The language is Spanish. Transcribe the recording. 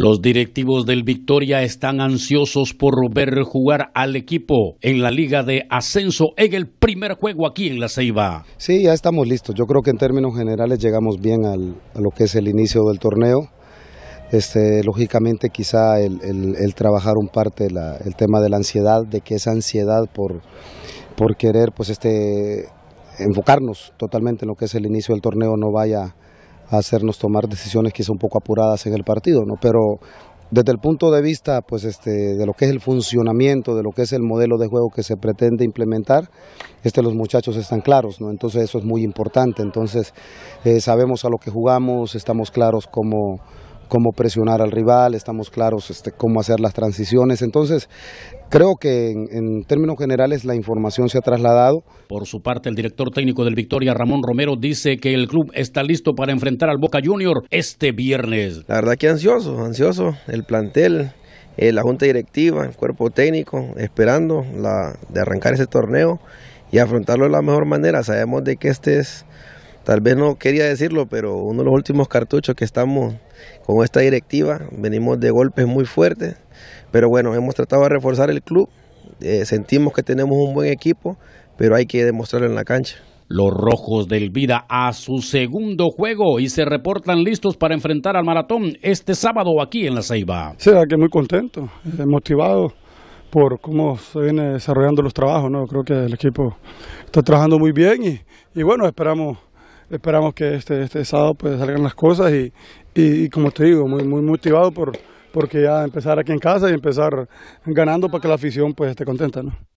Los directivos del Victoria están ansiosos por ver jugar al equipo en la Liga de Ascenso en el primer juego aquí en La Ceiba. Sí, ya estamos listos. Yo creo que en términos generales llegamos bien al, a lo que es el inicio del torneo. Este, lógicamente quizá el, el, trabajar un parte el tema de la ansiedad, de que esa ansiedad por, por querer pues este, enfocarnos totalmente en lo que es el inicio del torneo no vaya hacernos tomar decisiones que son un poco apuradas en el partido, ¿no? Pero desde el punto de vista pues, este, de lo que es el funcionamiento, de lo que es el modelo de juego que se pretende implementar, este, los muchachos están claros, ¿no? entonces eso es muy importante, entonces eh, sabemos a lo que jugamos, estamos claros cómo, cómo presionar al rival, estamos claros este, cómo hacer las transiciones. Entonces, creo que en, términos generales la información se ha trasladado. Por su parte, el director técnico del Victoria, Ramón Romero, dice que el club está listo para enfrentar al Boca Junior este viernes. La verdad que ansioso, ansioso, el plantel. Eh, la junta directiva, el cuerpo técnico, esperando la, de arrancar ese torneo y afrontarlo de la mejor manera. Sabemos de que este es tal vez no quería decirlo, pero uno de los últimos cartuchos que estamos con esta directiva, venimos de golpes muy fuertes, pero bueno, hemos tratado de reforzar el club, eh, sentimos que tenemos un buen equipo, pero hay que demostrarlo en la cancha. Los rojos del Vida a su segundo juego y se reportan listos para enfrentar al maratón este sábado aquí en La Ceiba. Será que muy contento, eh, motivado por cómo se vienen desarrollando los trabajos. ¿no? Creo que el equipo está trabajando muy bien y bueno, esperamos esperamos que este, este sábado pues salgan las cosas y, como te digo, muy, muy motivado por porque ya empezar aquí en casa y empezar ganando para que la afición pues esté contenta, ¿no?